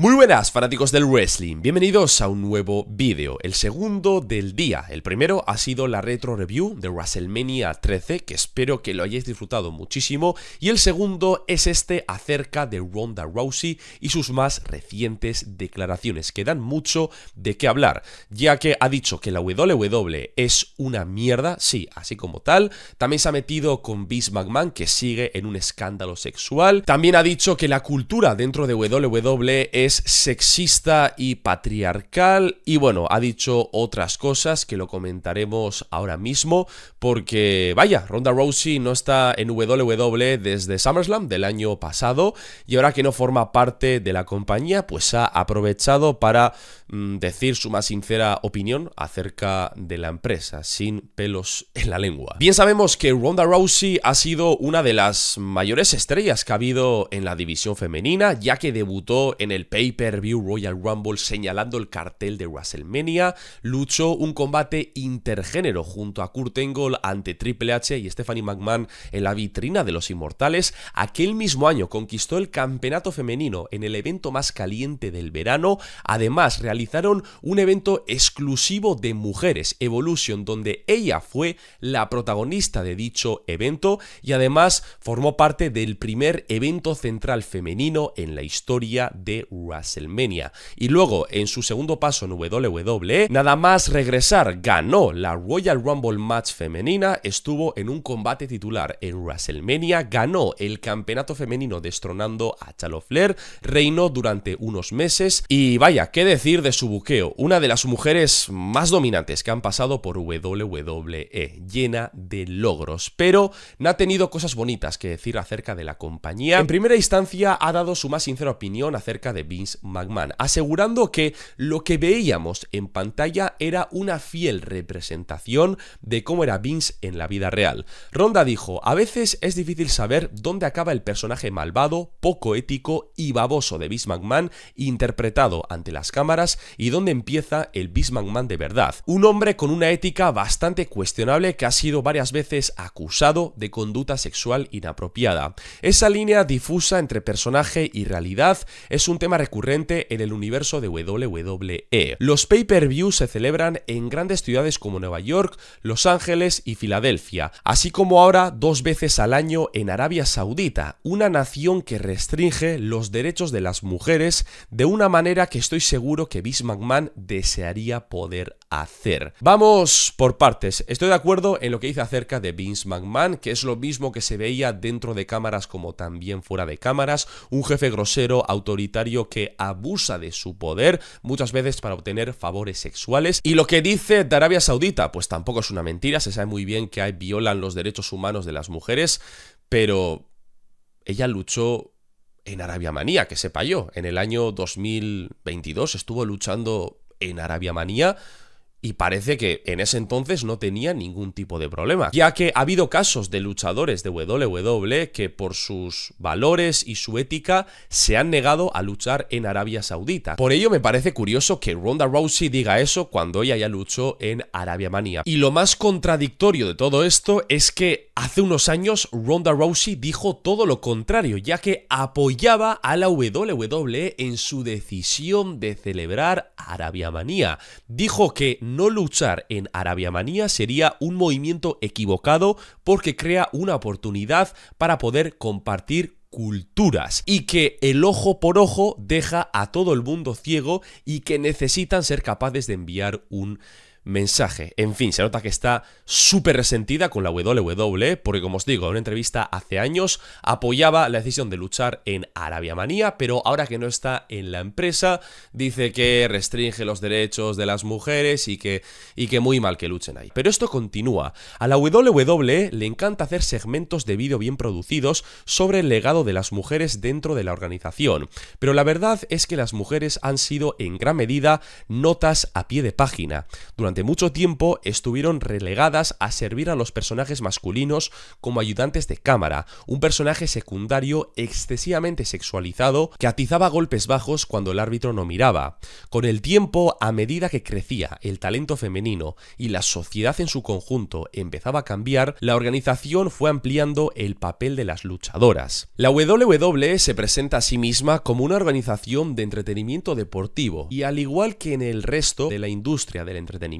Muy buenas fanáticos del wrestling, bienvenidos a un nuevo vídeo, el segundo del día. El primero ha sido la retro review de WrestleMania 13, que espero que lo hayáis disfrutado muchísimo, y el segundo es este acerca de Ronda Rousey y sus más recientes declaraciones, que dan mucho de qué hablar, ya que ha dicho que la WWE es una mierda, sí, así como tal, también se ha metido con Vince McMahon, que sigue en un escándalo sexual, también ha dicho que la cultura dentro de WWE es sexista y patriarcal y bueno, ha dicho otras cosas que lo comentaremos ahora mismo porque vaya, Ronda Rousey no está en WWE desde SummerSlam del año pasado y ahora que no forma parte de la compañía pues ha aprovechado para mm, decir su más sincera opinión acerca de la empresa sin pelos en la lengua. Bien sabemos que Ronda Rousey ha sido una de las mayores estrellas que ha habido en la división femenina ya que debutó en el Pay-Per-View Royal Rumble señalando el cartel de WrestleMania, luchó un combate intergénero junto a Kurt Angle ante Triple H y Stephanie McMahon en la vitrina de los Inmortales. Aquel mismo año conquistó el campeonato femenino en el evento más caliente del verano. Además, realizaron un evento exclusivo de mujeres, Evolution, donde ella fue la protagonista de dicho evento y además formó parte del primer evento central femenino en la historia de WrestleMania. Y luego, en su segundo paso en WWE, nada más regresar, ganó la Royal Rumble Match femenina, estuvo en un combate titular en WrestleMania, ganó el campeonato femenino destronando a Chalo Flair, reinó durante unos meses y vaya, qué decir de su buqueo, una de las mujeres más dominantes que han pasado por WWE, llena de logros, pero no ha tenido cosas bonitas que decir acerca de la compañía. En primera instancia ha dado su más sincera opinión acerca de Vince McMahon, asegurando que lo que veíamos en pantalla era una fiel representación de cómo era Vince en la vida real. Ronda dijo, a veces es difícil saber dónde acaba el personaje malvado, poco ético y baboso de Vince McMahon interpretado ante las cámaras y dónde empieza el Vince McMahon de verdad. Un hombre con una ética bastante cuestionable que ha sido varias veces acusado de conducta sexual inapropiada. Esa línea difusa entre personaje y realidad es un tema recurrente en el universo de WWE. Los pay-per-views se celebran en grandes ciudades como Nueva York, Los Ángeles y Filadelfia, así como ahora dos veces al año en Arabia Saudita, una nación que restringe los derechos de las mujeres de una manera que estoy seguro que Vince McMahon desearía poder hacer. Vamos por partes. Estoy de acuerdo en lo que dice acerca de Vince McMahon, que es lo mismo que se veía dentro de cámaras como también fuera de cámaras, un jefe grosero, autoritario que abusa de su poder, muchas veces para obtener favores sexuales. Y lo que dice de Arabia Saudita, pues tampoco es una mentira, se sabe muy bien que violan los derechos humanos de las mujeres, pero ella luchó en Arabia Manía, que sepa yo, en el año 2022 estuvo luchando en Arabia Manía y parece que en ese entonces no tenía ningún tipo de problema, ya que ha habido casos de luchadores de WWE que por sus valores y su ética se han negado a luchar en Arabia Saudita. Por ello me parece curioso que Ronda Rousey diga eso cuando ella ya luchó en Arabia Manía. Y lo más contradictorio de todo esto es que hace unos años Ronda Rousey dijo todo lo contrario, ya que apoyaba a la WWE en su decisión de celebrar Arabia Manía. Dijo que no luchar en Arabia Manía sería un movimiento equivocado porque crea una oportunidad para poder compartir culturas y que el ojo por ojo deja a todo el mundo ciego y que necesitan ser capaces de enviar un mensaje. En fin, se nota que está súper resentida con la WWE porque, como os digo, en una entrevista hace años apoyaba la decisión de luchar en Arabia Manía, pero ahora que no está en la empresa, dice que restringe los derechos de las mujeres y que, y que muy mal que luchen ahí. Pero esto continúa. A la WWE le encanta hacer segmentos de vídeo bien producidos sobre el legado de las mujeres dentro de la organización, pero la verdad es que las mujeres han sido en gran medida notas a pie de página. Durante mucho tiempo estuvieron relegadas a servir a los personajes masculinos como ayudantes de cámara, un personaje secundario excesivamente sexualizado que atizaba golpes bajos cuando el árbitro no miraba. Con el tiempo, a medida que crecía el talento femenino y la sociedad en su conjunto empezaba a cambiar, la organización fue ampliando el papel de las luchadoras. La WWE se presenta a sí misma como una organización de entretenimiento deportivo y al igual que en el resto de la industria del entretenimiento,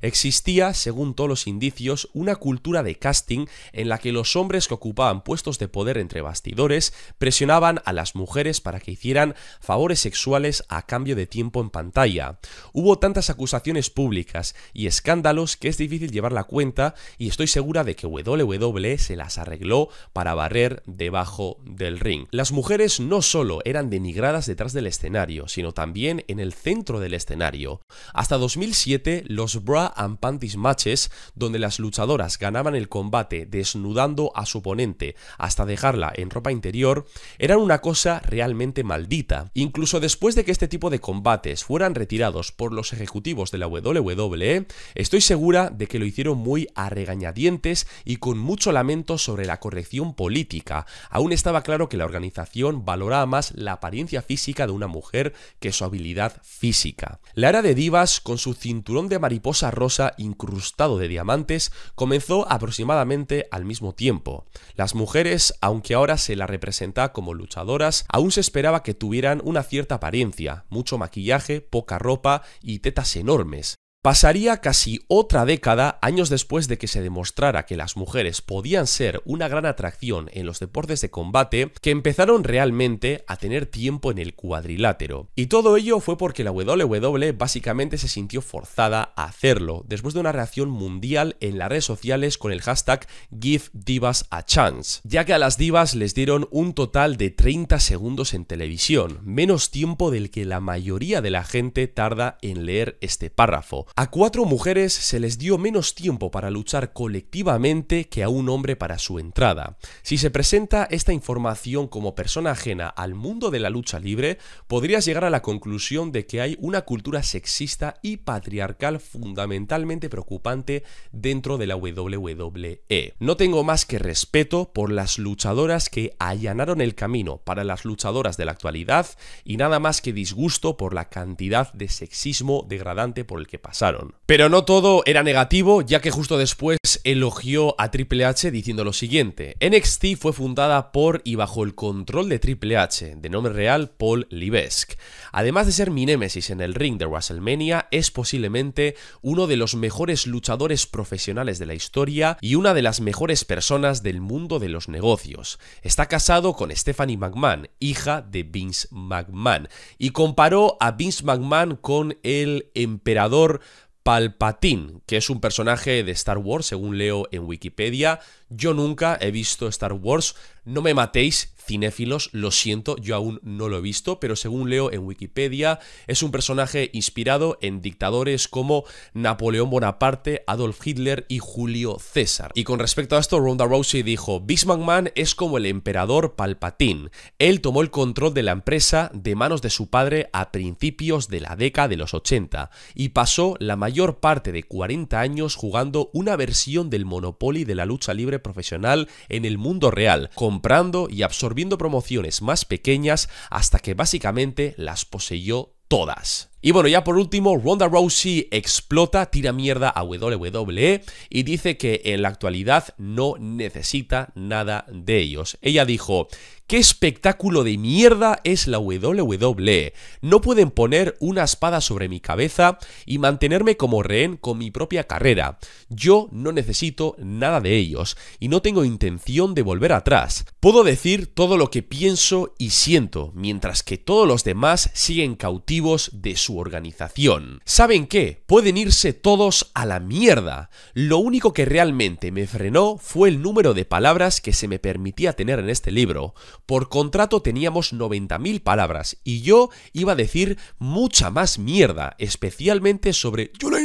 existía, según todos los indicios, una cultura de casting en la que los hombres que ocupaban puestos de poder entre bastidores presionaban a las mujeres para que hicieran favores sexuales a cambio de tiempo en pantalla. Hubo tantas acusaciones públicas y escándalos que es difícil llevar la cuenta y estoy segura de que w e se las arregló para barrer debajo del ring. Las mujeres no solo eran denigradas detrás del escenario, sino también en el centro del escenario. Hasta 2007 los Bra and Panties Matches, donde las luchadoras ganaban el combate desnudando a su oponente hasta dejarla en ropa interior, eran una cosa realmente maldita. Incluso después de que este tipo de combates fueran retirados por los ejecutivos de la WWE, estoy segura de que lo hicieron muy a regañadientes y con mucho lamento sobre la corrección política. Aún estaba claro que la organización valoraba más la apariencia física de una mujer que su habilidad física. La era de divas, con su cinturón de mariposa rosa incrustado de diamantes comenzó aproximadamente al mismo tiempo. Las mujeres, aunque ahora se la representa como luchadoras, aún se esperaba que tuvieran una cierta apariencia, mucho maquillaje, poca ropa y tetas enormes. Pasaría casi otra década años después de que se demostrara que las mujeres podían ser una gran atracción en los deportes de combate que empezaron realmente a tener tiempo en el cuadrilátero. Y todo ello fue porque la WWE básicamente se sintió forzada a hacerlo, después de una reacción mundial en las redes sociales con el hashtag Give Divas a Chance, ya que a las divas les dieron un total de 30 segundos en televisión, menos tiempo del que la mayoría de la gente tarda en leer este párrafo a cuatro mujeres se les dio menos tiempo para luchar colectivamente que a un hombre para su entrada. Si se presenta esta información como persona ajena al mundo de la lucha libre, podrías llegar a la conclusión de que hay una cultura sexista y patriarcal fundamentalmente preocupante dentro de la WWE. No tengo más que respeto por las luchadoras que allanaron el camino para las luchadoras de la actualidad y nada más que disgusto por la cantidad de sexismo degradante por el que pasa. Pero no todo era negativo, ya que justo después elogió a Triple H diciendo lo siguiente: NXT fue fundada por y bajo el control de Triple H, de nombre real Paul Levesque. Además de ser mi némesis en el ring de WrestleMania, es posiblemente uno de los mejores luchadores profesionales de la historia y una de las mejores personas del mundo de los negocios. Está casado con Stephanie McMahon, hija de Vince McMahon, y comparó a Vince McMahon con el emperador Palpatine, que es un personaje de Star Wars, según leo en Wikipedia, yo nunca he visto Star Wars, no me matéis, cinéfilos, lo siento, yo aún no lo he visto, pero según leo en Wikipedia, es un personaje inspirado en dictadores como Napoleón Bonaparte, Adolf Hitler y Julio César. Y con respecto a esto, Ronda Rousey dijo, Bismarck Man es como el emperador Palpatine. Él tomó el control de la empresa de manos de su padre a principios de la década de los 80 y pasó la mayor parte de 40 años jugando una versión del Monopoly de la lucha libre profesional en el mundo real, comprando y absorbiendo promociones más pequeñas hasta que básicamente las poseyó todas. Y bueno, ya por último, Ronda Rousey explota, tira mierda a WWE y dice que en la actualidad no necesita nada de ellos. Ella dijo, ¿Qué espectáculo de mierda es la WWE? No pueden poner una espada sobre mi cabeza y mantenerme como rehén con mi propia carrera. Yo no necesito nada de ellos y no tengo intención de volver atrás. Puedo decir todo lo que pienso y siento, mientras que todos los demás siguen cautivos de su organización. ¿Saben qué? Pueden irse todos a la mierda. Lo único que realmente me frenó fue el número de palabras que se me permitía tener en este libro. Por contrato teníamos 90.000 palabras y yo iba a decir mucha más mierda, especialmente sobre Julian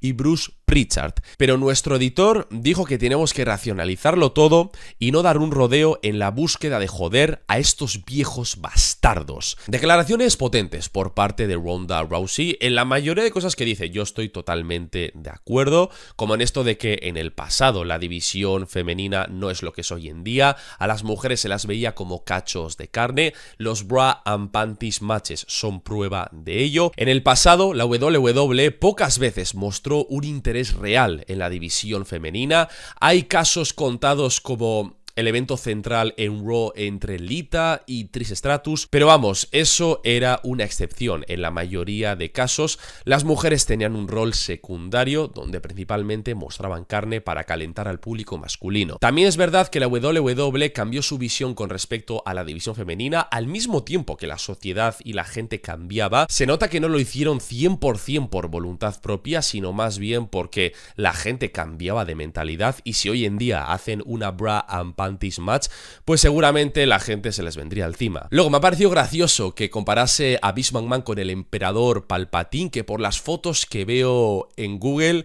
y Bruce Pritchard. Pero nuestro editor dijo que tenemos que racionalizarlo todo y no dar un rodeo en la búsqueda de joder a estos viejos bastardos. Declaraciones potentes por parte de Ronda Rousey en la mayoría de cosas que dice. Yo estoy totalmente de acuerdo, como en esto de que en el pasado la división femenina no es lo que es hoy en día, a las mujeres se las veía como cachos de carne, los bra and panties matches son prueba de ello. En el pasado la WWE pocas veces mostró un interés es real en la división femenina. Hay casos contados como el evento central en Raw entre Lita y Tris Stratus, pero vamos, eso era una excepción. En la mayoría de casos, las mujeres tenían un rol secundario donde principalmente mostraban carne para calentar al público masculino. También es verdad que la WWE cambió su visión con respecto a la división femenina al mismo tiempo que la sociedad y la gente cambiaba. Se nota que no lo hicieron 100% por voluntad propia, sino más bien porque la gente cambiaba de mentalidad y si hoy en día hacen una bra and anti-match, pues seguramente la gente se les vendría encima. Luego, me ha parecido gracioso que comparase a Bismarck con el emperador Palpatine, que por las fotos que veo en Google...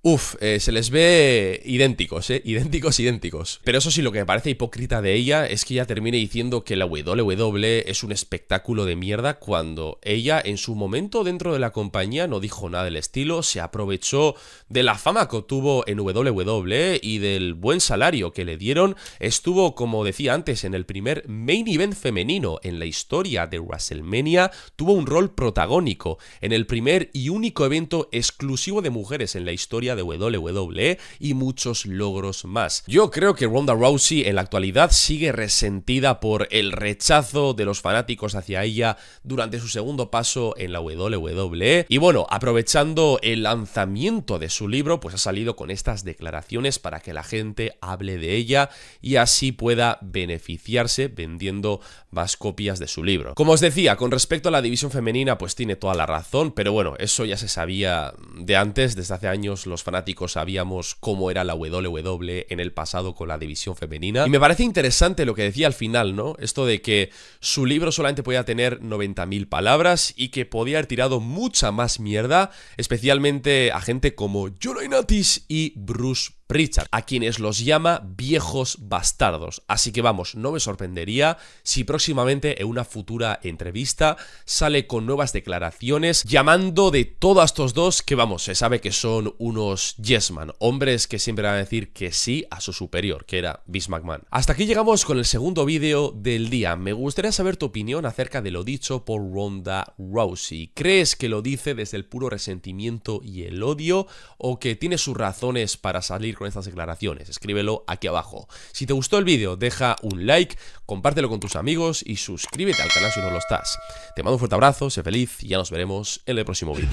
Uf, eh, se les ve idénticos, eh, Idénticos, idénticos. Pero eso sí, lo que me parece hipócrita de ella es que ella termine diciendo que la WWE es un espectáculo de mierda cuando ella en su momento dentro de la compañía no dijo nada del estilo, se aprovechó de la fama que obtuvo en WWE y del buen salario que le dieron. Estuvo, como decía antes, en el primer main event femenino en la historia de WrestleMania, tuvo un rol protagónico en el primer y único evento exclusivo de mujeres en la historia de WWE y muchos logros más. Yo creo que Ronda Rousey en la actualidad sigue resentida por el rechazo de los fanáticos hacia ella durante su segundo paso en la WWE y bueno, aprovechando el lanzamiento de su libro, pues ha salido con estas declaraciones para que la gente hable de ella y así pueda beneficiarse vendiendo más copias de su libro. Como os decía, con respecto a la división femenina, pues tiene toda la razón, pero bueno, eso ya se sabía de antes, desde hace años los fanáticos sabíamos cómo era la WWE en el pasado con la división femenina. Y me parece interesante lo que decía al final, ¿no? Esto de que su libro solamente podía tener 90.000 palabras y que podía haber tirado mucha más mierda, especialmente a gente como Jolain Natis y Bruce Richard, a quienes los llama viejos bastardos. Así que vamos, no me sorprendería si próximamente en una futura entrevista sale con nuevas declaraciones llamando de todos estos dos que vamos, se sabe que son unos yesman, hombres que siempre van a decir que sí a su superior, que era Bis McMahon. Hasta aquí llegamos con el segundo vídeo del día. Me gustaría saber tu opinión acerca de lo dicho por Ronda Rousey. ¿Crees que lo dice desde el puro resentimiento y el odio o que tiene sus razones para salir con estas declaraciones? Escríbelo aquí abajo. Si te gustó el vídeo, deja un like, compártelo con tus amigos y suscríbete al canal si no lo estás. Te mando un fuerte abrazo, sé feliz y ya nos veremos en el próximo vídeo.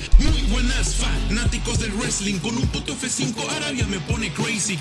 fanáticos del wrestling, con un 5 me pone crazy.